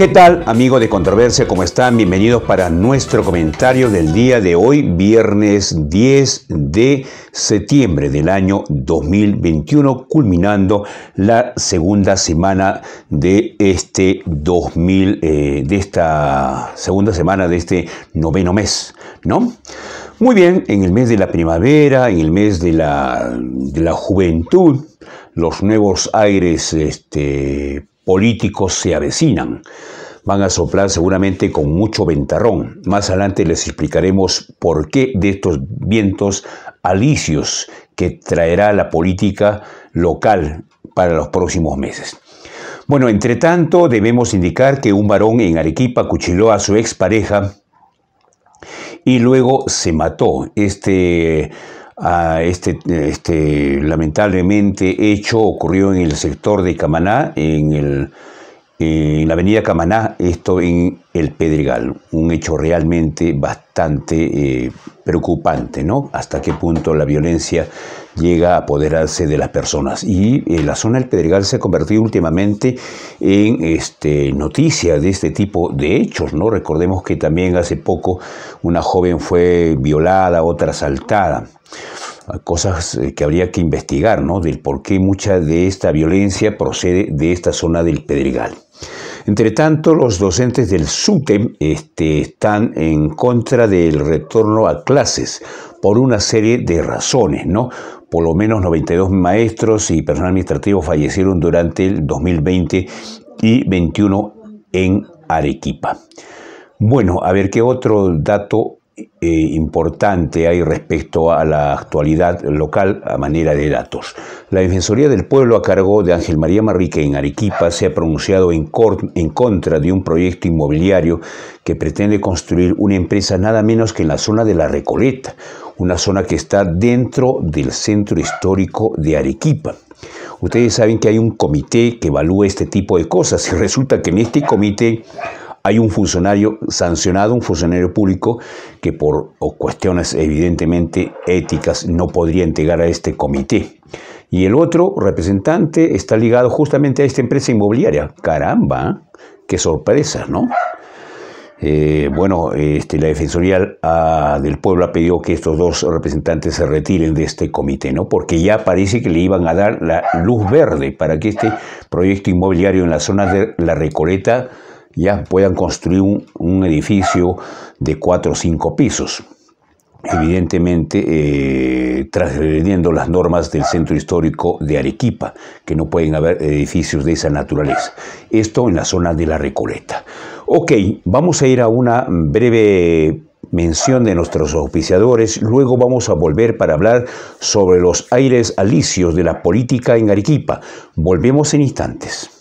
¿Qué tal, amigo de Controversia? ¿Cómo están? Bienvenidos para nuestro comentario del día de hoy, viernes 10 de septiembre del año 2021, culminando la segunda semana de este 2000, eh, de esta segunda semana de este noveno mes, ¿no? Muy bien, en el mes de la primavera, en el mes de la, de la juventud, los nuevos aires este, políticos se avecinan. Van a soplar seguramente con mucho ventarrón. Más adelante les explicaremos por qué de estos vientos alicios que traerá la política local para los próximos meses. Bueno, entre tanto, debemos indicar que un varón en Arequipa cuchiló a su expareja y luego se mató. Este a este, este, lamentablemente hecho ocurrió en el sector de Camaná, en, el, en la avenida Camaná, esto en el Pedregal, un hecho realmente bastante eh, preocupante, ¿no? Hasta qué punto la violencia llega a apoderarse de las personas. Y eh, la zona del Pedregal se ha convertido últimamente en este, noticia de este tipo de hechos, ¿no? Recordemos que también hace poco una joven fue violada, otra asaltada cosas eh, que habría que investigar, ¿no? Del por qué mucha de esta violencia procede de esta zona del Pedregal. Entre tanto, los docentes del SUTEM este, están en contra del retorno a clases por una serie de razones, ¿no? Por lo menos 92 maestros y personal administrativo fallecieron durante el 2020 y 21 en Arequipa. Bueno, a ver qué otro dato eh, importante hay respecto a la actualidad local a manera de datos. La Defensoría del Pueblo a cargo de Ángel María Marrique en Arequipa se ha pronunciado en, en contra de un proyecto inmobiliario que pretende construir una empresa nada menos que en la zona de La Recoleta, una zona que está dentro del centro histórico de Arequipa. Ustedes saben que hay un comité que evalúa este tipo de cosas y resulta que en este comité hay un funcionario sancionado, un funcionario público, que por cuestiones evidentemente éticas no podría entregar a este comité. Y el otro representante está ligado justamente a esta empresa inmobiliaria. Caramba, qué sorpresa, ¿no? Eh, bueno, este, la Defensoría ah, del Pueblo ha pedido que estos dos representantes se retiren de este comité, ¿no? Porque ya parece que le iban a dar la luz verde para que este proyecto inmobiliario en la zona de La Recoleta ya puedan construir un, edificio de cuatro o cinco pisos evidentemente eh, transgrediendo las normas del centro histórico de Arequipa, que no pueden haber edificios de esa naturaleza. Esto en la zona de la Recoleta. Ok, vamos a ir a una breve mención de nuestros auspiciadores, luego vamos a volver para hablar sobre los aires alicios de la política en Arequipa. Volvemos en instantes.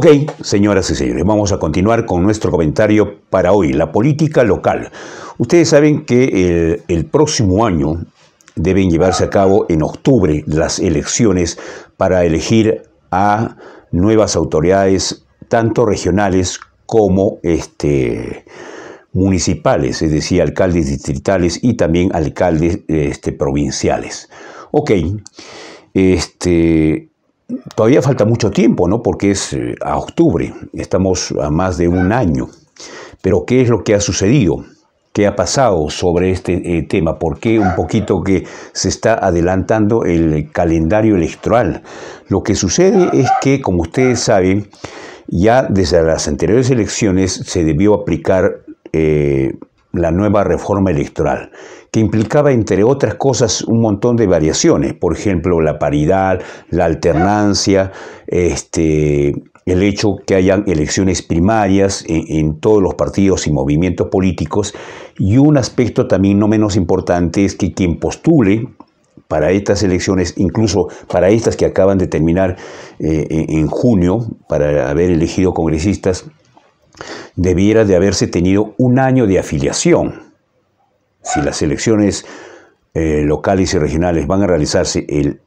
Ok, señoras y señores, vamos a continuar con nuestro comentario para hoy, la política local. Ustedes saben que el, próximo año deben llevarse a cabo en octubre las elecciones para elegir a nuevas autoridades, tanto regionales como este, municipales, es decir, alcaldes distritales y también alcaldes este, provinciales. Ok, este, todavía falta mucho tiempo, ¿no? Porque es eh, a octubre, estamos a más de un año. Pero ¿qué es lo que ha sucedido? ¿Qué ha pasado sobre este eh, tema? ¿Por qué un poquito que se está adelantando el calendario electoral? Lo que sucede es que, como ustedes saben, ya desde las anteriores elecciones se debió aplicar eh, la nueva reforma electoral, que implicaba, entre otras cosas, un montón de variaciones, por ejemplo, la paridad, la alternancia, este, el hecho que hayan elecciones primarias en, todos los partidos y movimientos políticos, y un aspecto también no menos importante es que quien postule para estas elecciones, incluso para estas que acaban de terminar eh, en junio, para haber elegido congresistas, debiera de haberse tenido un año de afiliación. Si las elecciones eh, locales y regionales van a realizarse el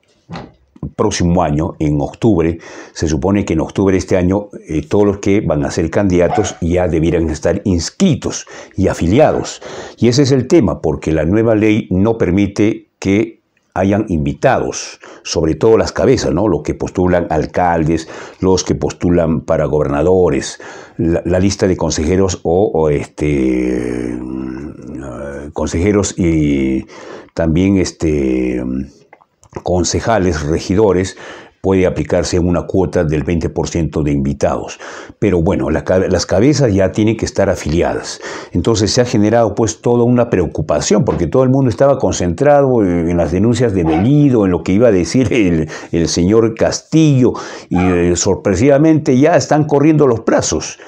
próximo año, en octubre, se supone que en octubre de este año eh, todos los que van a ser candidatos ya debieran estar inscritos y afiliados. Y ese es el tema, porque la nueva ley no permite que hayan invitados, sobre todo las cabezas, ¿no? Los que postulan alcaldes, los que postulan para gobernadores, la, lista de consejeros o, este mm, ah, consejeros y también este mm, concejales, regidores, puede aplicarse una cuota del 20% de invitados. Pero bueno, las cabezas ya tienen que estar afiliadas. Entonces se ha generado pues toda una preocupación porque todo el mundo estaba concentrado en, las denuncias de venido, en lo que iba a decir el, señor Castillo y eh, sorpresivamente ya están corriendo los plazos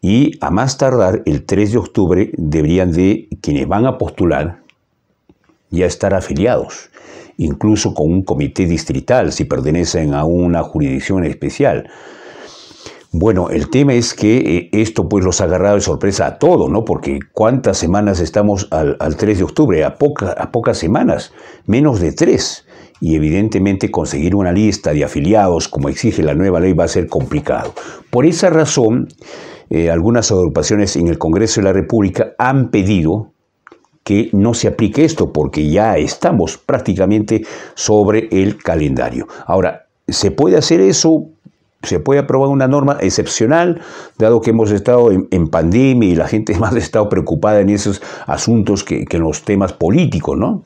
y a más tardar el 3 de octubre deberían de quienes van a postular ya estar afiliados, incluso con un comité distrital si pertenecen a una jurisdicción especial. Bueno, el tema es que eh, esto pues los ha agarrado de sorpresa a todos, ¿no? Porque cuántas semanas estamos al, 3 de octubre, a, pocas semanas, menos de tres. Y evidentemente conseguir una lista de afiliados como exige la nueva ley va a ser complicado. Por esa razón, eh, algunas agrupaciones en el Congreso de la República han pedido que no se aplique esto, porque ya estamos prácticamente sobre el calendario. Ahora, ¿se puede hacer eso? se puede aprobar una norma excepcional, dado que hemos estado en, pandemia y la gente más ha estado preocupada en esos asuntos que, en los temas políticos, ¿no?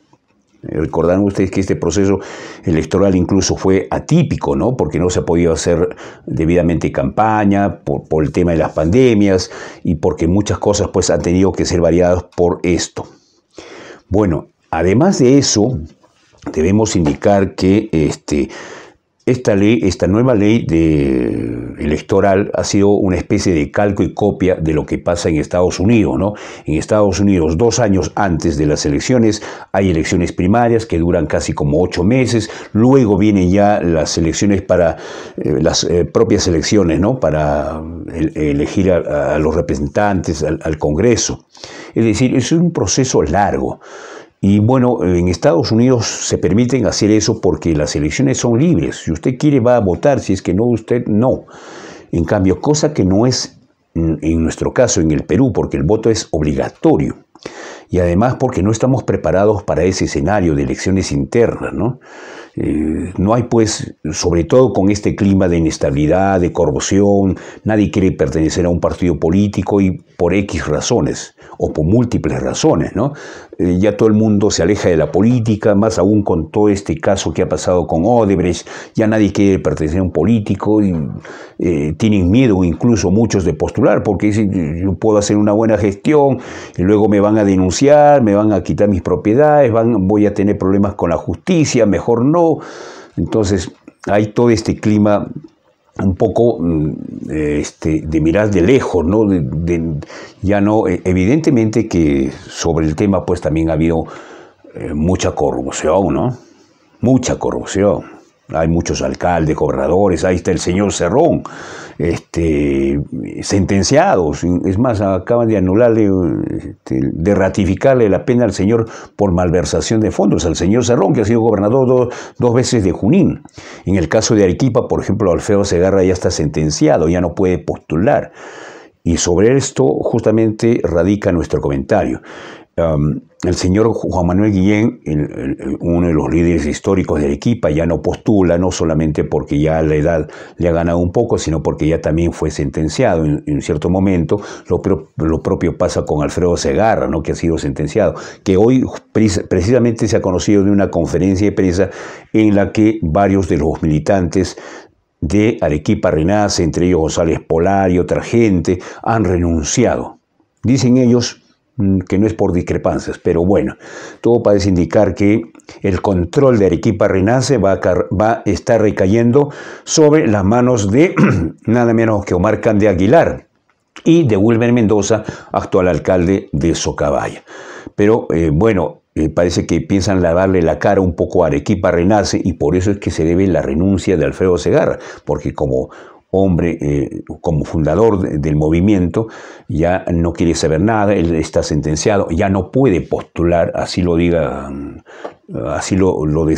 Recordarán ustedes que este proceso electoral incluso fue atípico, ¿no? Porque no se ha podido hacer debidamente campaña por, el tema de las pandemias y porque muchas cosas pues han tenido que ser variadas por esto. Bueno, además de eso, debemos indicar que este, esta, ley, esta nueva ley de electoral ha sido una especie de calco y copia de lo que pasa en Estados Unidos, En Estados Unidos, dos años antes de las elecciones, hay elecciones primarias que duran casi como ocho meses, luego vienen ya las elecciones para, eh, las eh, propias elecciones, ¿no? Para elegir a, los representantes, al Congreso. Es decir, es un proceso largo. Y bueno, en Estados Unidos se permiten hacer eso porque las elecciones son libres. Si usted quiere va a votar, si es que no, usted no. En cambio, cosa que no es en nuestro caso en el Perú, porque el voto es obligatorio. Y además porque no estamos preparados para ese escenario de elecciones internas, ¿no? Eh, no hay pues, sobre todo con este clima de inestabilidad, de corrupción, nadie quiere pertenecer a un partido político y por X razones, o por múltiples razones, ¿no? Eh, ya todo el mundo se aleja de la política, más aún con todo este caso que ha pasado con Odebrecht, ya nadie quiere pertenecer a un político y eh, tienen miedo incluso muchos de postular porque dicen, yo puedo hacer una buena gestión y luego me van a denunciar, me van a quitar mis propiedades, voy a tener problemas con la justicia, mejor no entonces, hay todo este clima un poco mm, este, de mirar de lejos, ¿no? ya no, e, evidentemente que sobre el tema pues también ha habido eh, mucha corrupción, ¿no? Mucha corrupción hay muchos alcaldes, gobernadores, ahí está el señor Cerrón, este, sentenciados, es más, acaban de anularle, este, de ratificarle la pena al señor por malversación de fondos, al señor Cerrón, que ha sido gobernador dos veces de Junín. En el caso de Arequipa, por ejemplo, Alfeo Segarra ya está sentenciado, ya no puede postular. Y sobre esto justamente radica nuestro comentario. Um, el señor Juan Manuel Guillén, uno de los líderes históricos de Arequipa, ya no postula, no solamente porque ya la edad le ha ganado un poco, sino porque ya también fue sentenciado en, un cierto momento. Lo, propio pasa con Alfredo Segarra, ¿no? que ha sido sentenciado, que hoy precisamente se ha conocido de una conferencia de prensa en la que varios de los militantes de Arequipa Renace, entre ellos González y otra gente, han renunciado. Dicen ellos Mm, que no es por discrepancias, pero bueno, todo parece indicar que el control de Arequipa Renace va a, va estar recayendo sobre las manos de nada menos que Omar Cande Aguilar y de Wilmer Mendoza, actual alcalde de Socabaya. Pero eh, bueno, eh, parece que piensan lavarle la cara un poco a Arequipa Renace y por eso es que se debe la renuncia de Alfredo Segarra, porque como hombre eh, como fundador del movimiento, ya no quiere saber nada, él está sentenciado, ya no puede postular, así lo digan, mm, así lo, los,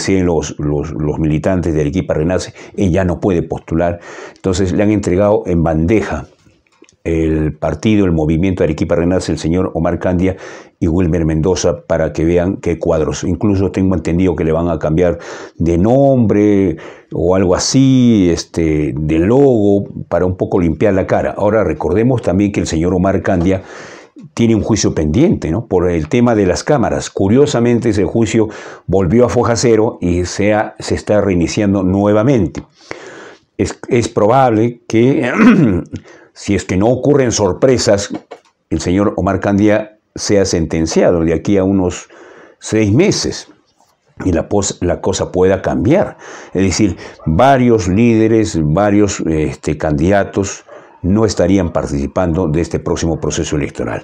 los, los, militantes de Arequipa Renace, él ya no puede postular, entonces le han entregado en bandeja el partido, el movimiento Arequipa Renace, el señor Omar Candia y Wilmer Mendoza para que vean qué cuadros. Incluso tengo entendido que le van a cambiar de nombre o algo así, este, de logo, para un poco limpiar la cara. Ahora recordemos también que el señor Omar Candia tiene un juicio pendiente, ¿no? Por el tema de las cámaras. Curiosamente, ese juicio volvió a foja cero y se, se está reiniciando nuevamente. Es, es probable que si es que no ocurren sorpresas, el señor Omar Candía sea sentenciado de aquí a unos seis meses y la, cosa pueda cambiar. Es decir, varios líderes, varios este, candidatos no estarían participando de este próximo proceso electoral.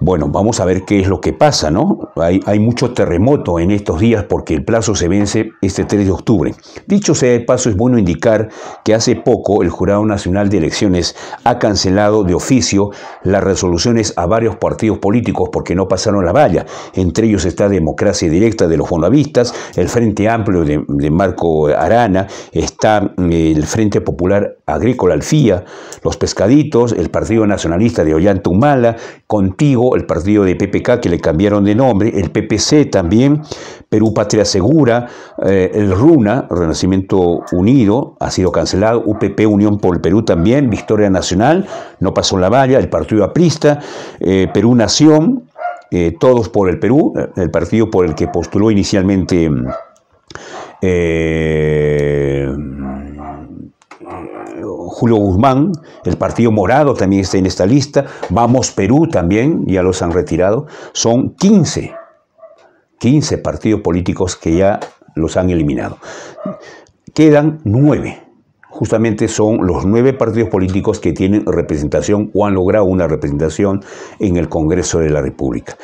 Bueno, vamos a ver qué es lo que pasa, ¿no? Hay, mucho terremoto en estos días porque el plazo se vence este 3 de octubre. Dicho sea de paso, es bueno indicar que hace poco el Jurado Nacional de Elecciones ha cancelado de oficio las resoluciones a varios partidos políticos porque no pasaron la valla. Entre ellos está Democracia Directa de los Bonavistas, el Frente Amplio de, de Marco Arana, está mm, el Frente Popular Agrícola Alfía, los Pescaditos, el Partido Nacionalista de Ollantumala, Contigo, el partido de PPK que le cambiaron de nombre, el PPC también, Perú Patria Segura, eh, el RUNA, Renacimiento Unido, ha sido cancelado, UPP Unión por el Perú también, Victoria Nacional, no pasó la valla, el Partido Aprista, eh, Perú Nación, eh, Todos por el Perú, el partido por el que postuló inicialmente... Mm, Julio Guzmán, el Partido Morado también está en esta lista, Vamos Perú también, ya los han retirado, son 15, 15 partidos políticos que ya los han eliminado. Quedan nueve. justamente son los nueve partidos políticos que tienen representación o han logrado una representación en el Congreso de la República.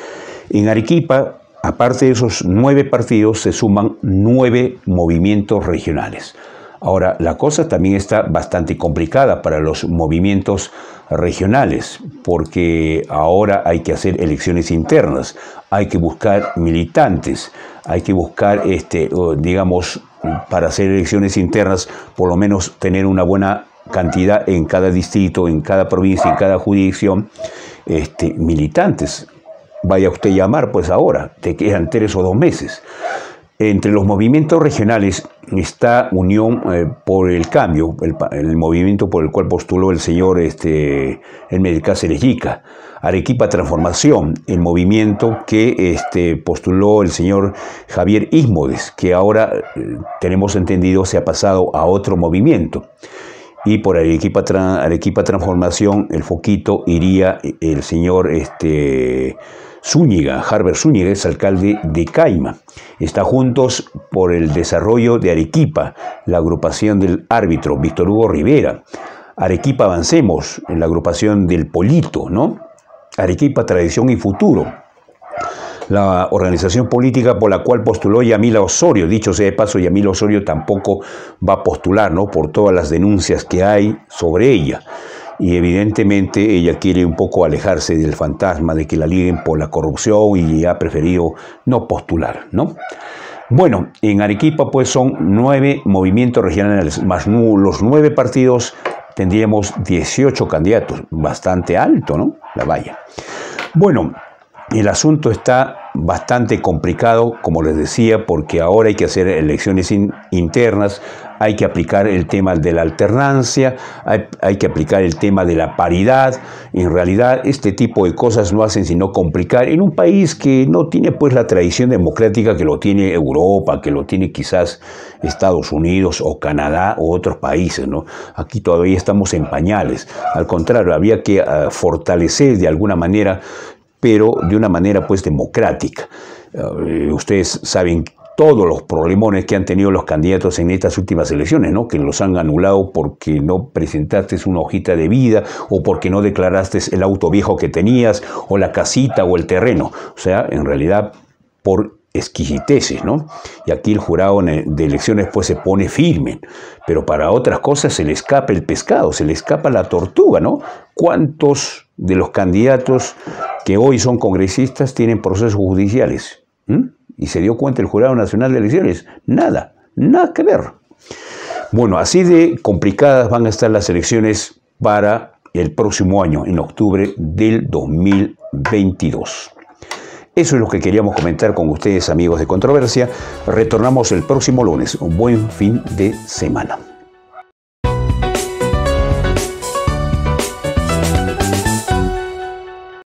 En Arequipa, aparte de esos nueve partidos, se suman nueve movimientos regionales. Ahora, la cosa también está bastante complicada para los movimientos regionales, porque ahora hay que hacer elecciones internas, hay que buscar militantes, hay que buscar, este, digamos, para hacer elecciones internas, por lo menos tener una buena cantidad en cada distrito, en cada provincia, en cada jurisdicción, este, militantes. Vaya usted a llamar, pues ahora, te quedan tres o dos meses. Entre los movimientos regionales está Unión eh, por el Cambio, el, movimiento por el cual postuló el señor este, Elmer Cáceres Yica. Arequipa Transformación, el movimiento que este, postuló el señor Javier Ismodes, que ahora eh, tenemos entendido se ha pasado a otro movimiento. Y por Arequipa, Arequipa Transformación, el foquito iría eh, el señor este, Zúñiga, Harber Zúñiga es alcalde de Caima. Está juntos por el desarrollo de Arequipa, la agrupación del árbitro Víctor Hugo Rivera. Arequipa Avancemos, en la agrupación del Polito, ¿no? Arequipa Tradición y Futuro, la organización política por la cual postuló Yamila Osorio. Dicho sea de paso, Yamila Osorio tampoco va a postular, ¿no? Por todas las denuncias que hay sobre ella y evidentemente ella quiere un poco alejarse del fantasma de que la liguen por la corrupción y ha preferido no postular, ¿no? Bueno, en Arequipa pues son nueve movimientos regionales, más los nueve partidos tendríamos 18 candidatos, bastante alto, ¿no? La valla. Bueno, el asunto está bastante complicado, como les decía, porque ahora hay que hacer elecciones internas, hay que aplicar el tema de la alternancia, hay, que aplicar el tema de la paridad. En realidad, este tipo de cosas no hacen sino complicar en un país que no tiene pues la tradición democrática que lo tiene Europa, que lo tiene quizás Estados Unidos o Canadá o otros países, ¿no? Aquí todavía estamos en pañales. Al contrario, había que ah, fortalecer de alguna manera pero de una manera pues democrática. Eh, ustedes saben todos los problemones que han tenido los candidatos en estas últimas elecciones, ¿no? Que los han anulado porque no presentaste una hojita de vida o porque no declaraste el auto viejo que tenías o la casita o el terreno. O sea, en realidad por exquisiteces, ¿no? Y aquí el jurado eh, de elecciones pues se pone firme, pero para otras cosas se le escapa el pescado, se le escapa la tortuga, ¿no? ¿Cuántos de los candidatos que hoy son congresistas tienen procesos judiciales. Y se dio cuenta el Jurado Nacional de Elecciones. Nada, nada que ver. Bueno, así de complicadas van a estar las elecciones para el próximo año, en octubre del 2022. Eso es lo que queríamos comentar con ustedes, amigos de Controversia. Retornamos el próximo lunes. Un buen fin de semana.